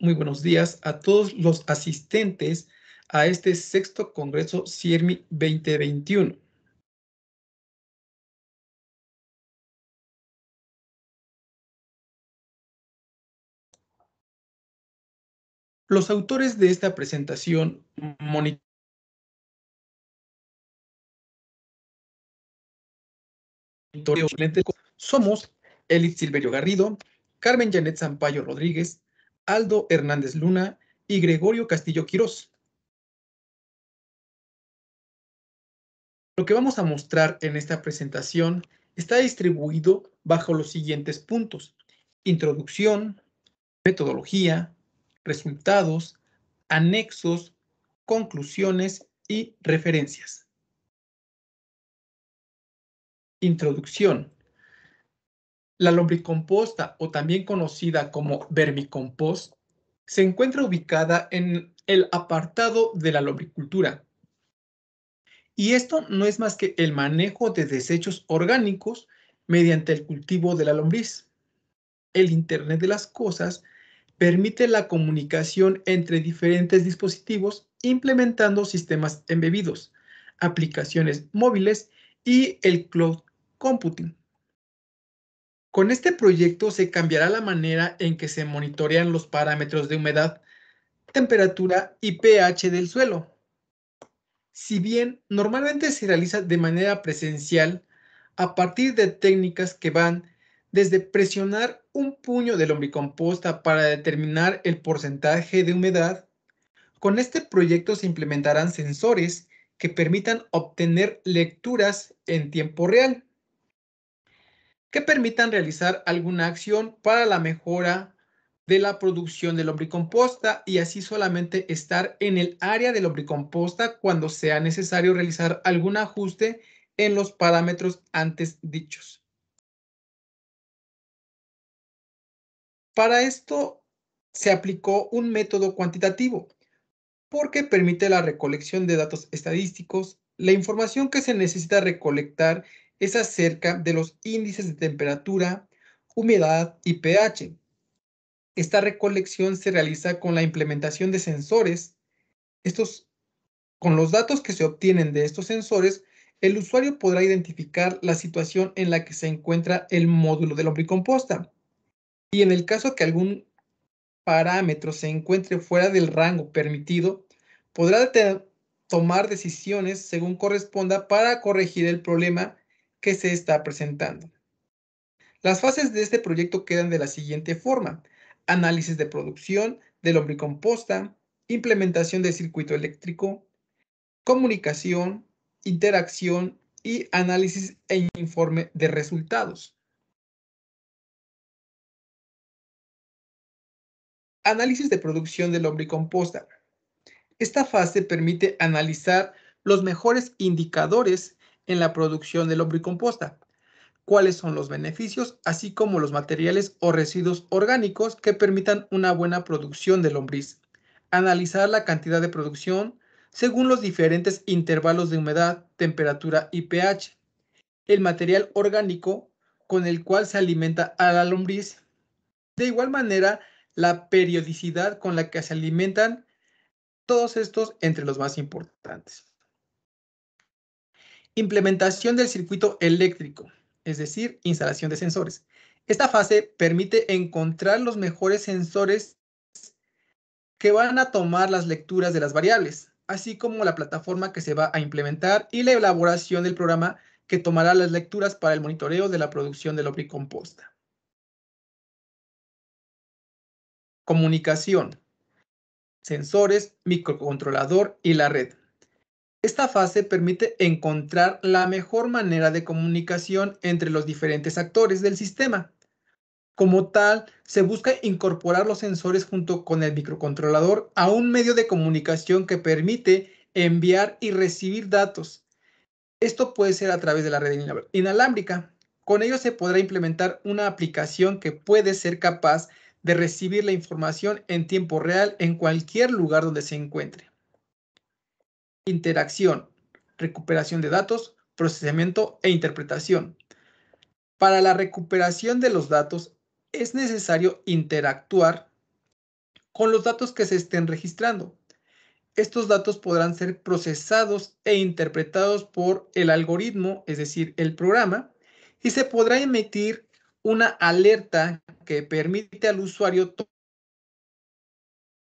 Muy buenos días a todos los asistentes a este sexto Congreso CIERMI 2021. Los autores de esta presentación son somos Elit Silverio Garrido, Carmen Janet Sampaio Rodríguez, Aldo Hernández Luna y Gregorio Castillo Quirós. Lo que vamos a mostrar en esta presentación está distribuido bajo los siguientes puntos. Introducción, metodología, resultados, anexos, conclusiones y referencias. Introducción. La lombricomposta, o también conocida como vermicompost, se encuentra ubicada en el apartado de la lombricultura. Y esto no es más que el manejo de desechos orgánicos mediante el cultivo de la lombriz. El Internet de las Cosas permite la comunicación entre diferentes dispositivos implementando sistemas embebidos, aplicaciones móviles y el cloud computing. Con este proyecto se cambiará la manera en que se monitorean los parámetros de humedad, temperatura y pH del suelo. Si bien normalmente se realiza de manera presencial a partir de técnicas que van desde presionar un puño de lombricomposta para determinar el porcentaje de humedad, con este proyecto se implementarán sensores que permitan obtener lecturas en tiempo real que permitan realizar alguna acción para la mejora de la producción de lombricomposta y así solamente estar en el área de lombricomposta cuando sea necesario realizar algún ajuste en los parámetros antes dichos. Para esto se aplicó un método cuantitativo porque permite la recolección de datos estadísticos, la información que se necesita recolectar es acerca de los índices de temperatura, humedad y pH. Esta recolección se realiza con la implementación de sensores. Estos, con los datos que se obtienen de estos sensores, el usuario podrá identificar la situación en la que se encuentra el módulo de lombricomposta. Y en el caso que algún parámetro se encuentre fuera del rango permitido, podrá tomar decisiones según corresponda para corregir el problema que se está presentando. Las fases de este proyecto quedan de la siguiente forma. Análisis de producción del lombricomposta, implementación del circuito eléctrico, comunicación, interacción y análisis e informe de resultados. Análisis de producción del lombricomposta. Esta fase permite analizar los mejores indicadores en la producción de lombricomposta, cuáles son los beneficios, así como los materiales o residuos orgánicos que permitan una buena producción de lombriz, analizar la cantidad de producción según los diferentes intervalos de humedad, temperatura y pH, el material orgánico con el cual se alimenta a la lombriz, de igual manera la periodicidad con la que se alimentan todos estos entre los más importantes. Implementación del circuito eléctrico, es decir, instalación de sensores. Esta fase permite encontrar los mejores sensores que van a tomar las lecturas de las variables, así como la plataforma que se va a implementar y la elaboración del programa que tomará las lecturas para el monitoreo de la producción de la Comunicación, sensores, microcontrolador y la red. Esta fase permite encontrar la mejor manera de comunicación entre los diferentes actores del sistema. Como tal, se busca incorporar los sensores junto con el microcontrolador a un medio de comunicación que permite enviar y recibir datos. Esto puede ser a través de la red inalámbrica. Con ello se podrá implementar una aplicación que puede ser capaz de recibir la información en tiempo real en cualquier lugar donde se encuentre interacción, recuperación de datos, procesamiento e interpretación. Para la recuperación de los datos es necesario interactuar con los datos que se estén registrando. Estos datos podrán ser procesados e interpretados por el algoritmo, es decir, el programa, y se podrá emitir una alerta que permite al usuario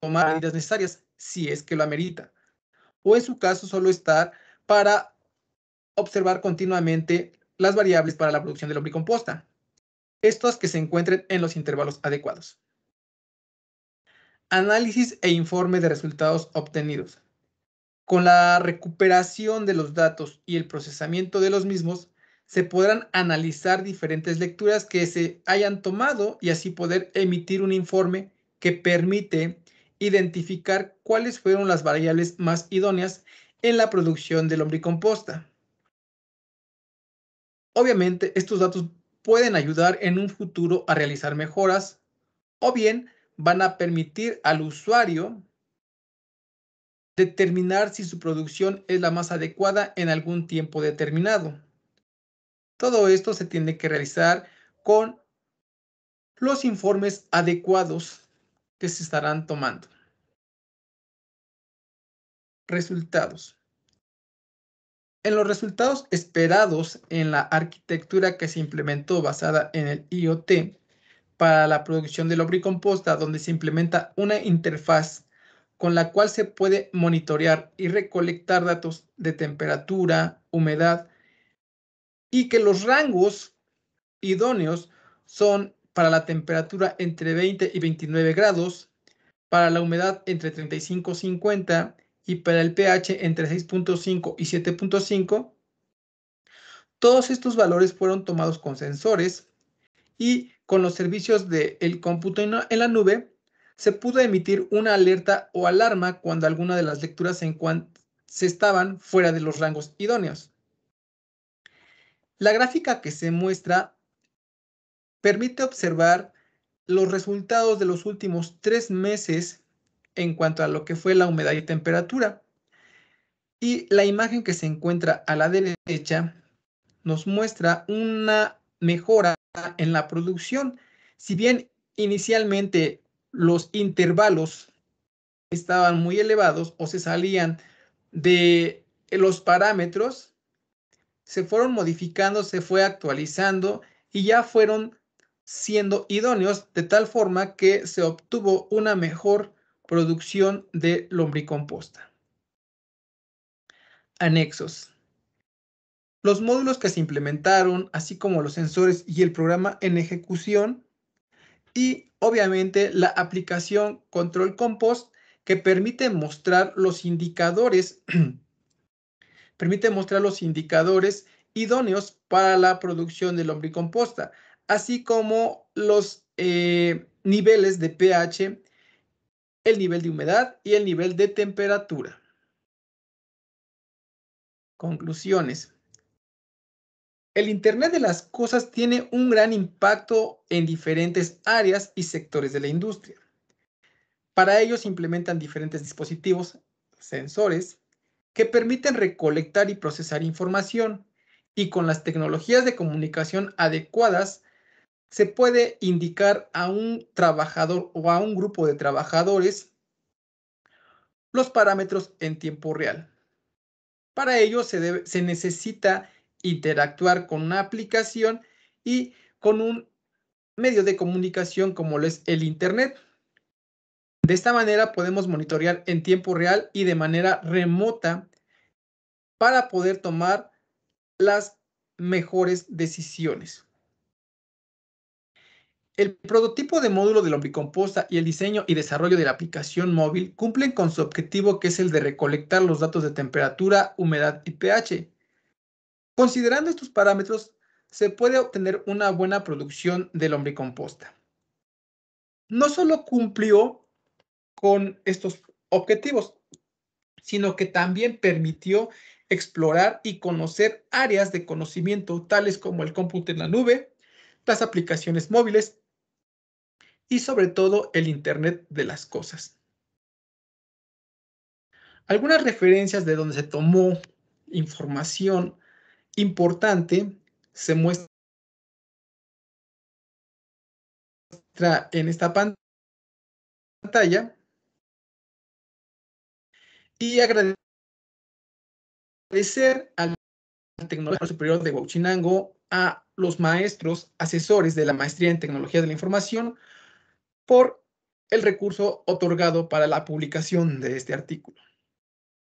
tomar medidas necesarias si es que lo amerita o en su caso solo estar para observar continuamente las variables para la producción de lombricomposta, estos que se encuentren en los intervalos adecuados. Análisis e informe de resultados obtenidos. Con la recuperación de los datos y el procesamiento de los mismos, se podrán analizar diferentes lecturas que se hayan tomado y así poder emitir un informe que permite identificar cuáles fueron las variables más idóneas en la producción del lombricomposta. Obviamente, estos datos pueden ayudar en un futuro a realizar mejoras o bien van a permitir al usuario determinar si su producción es la más adecuada en algún tiempo determinado. Todo esto se tiene que realizar con los informes adecuados que se estarán tomando. Resultados. En los resultados esperados en la arquitectura que se implementó basada en el IoT para la producción de lombricomposta, donde se implementa una interfaz con la cual se puede monitorear y recolectar datos de temperatura, humedad, y que los rangos idóneos son para la temperatura entre 20 y 29 grados, para la humedad entre 35 y 50 y para el pH entre 6.5 y 7.5. Todos estos valores fueron tomados con sensores y con los servicios del cómputo en la nube se pudo emitir una alerta o alarma cuando alguna de las lecturas se estaban fuera de los rangos idóneos. La gráfica que se muestra permite observar los resultados de los últimos tres meses en cuanto a lo que fue la humedad y temperatura. Y la imagen que se encuentra a la derecha nos muestra una mejora en la producción. Si bien inicialmente los intervalos estaban muy elevados o se salían de los parámetros, se fueron modificando, se fue actualizando y ya fueron siendo idóneos de tal forma que se obtuvo una mejor producción de lombricomposta. Anexos. Los módulos que se implementaron, así como los sensores y el programa en ejecución, y obviamente la aplicación Control Compost que permite mostrar los indicadores, permite mostrar los indicadores idóneos para la producción de lombricomposta, así como los eh, niveles de pH, el nivel de humedad y el nivel de temperatura. Conclusiones. El Internet de las Cosas tiene un gran impacto en diferentes áreas y sectores de la industria. Para ello se implementan diferentes dispositivos, sensores, que permiten recolectar y procesar información y con las tecnologías de comunicación adecuadas se puede indicar a un trabajador o a un grupo de trabajadores los parámetros en tiempo real. Para ello se, necesita interactuar con una aplicación y con un medio de comunicación como lo es el Internet. De esta manera podemos monitorear en tiempo real y de manera remota para poder tomar las mejores decisiones. El prototipo de módulo de lombricomposta y el diseño y desarrollo de la aplicación móvil cumplen con su objetivo que es el de recolectar los datos de temperatura, humedad y pH. Considerando estos parámetros, se puede obtener una buena producción de lombricomposta. No solo cumplió con estos objetivos, sino que también permitió explorar y conocer áreas de conocimiento tales como el cómputo en la nube, las aplicaciones móviles, y sobre todo el Internet de las Cosas. Algunas referencias de donde se tomó información importante se muestran en esta pantalla y agradecer al Tecnológico Superior de Huachinango, a los maestros asesores de la Maestría en Tecnología de la Información, por el recurso otorgado para la publicación de este artículo.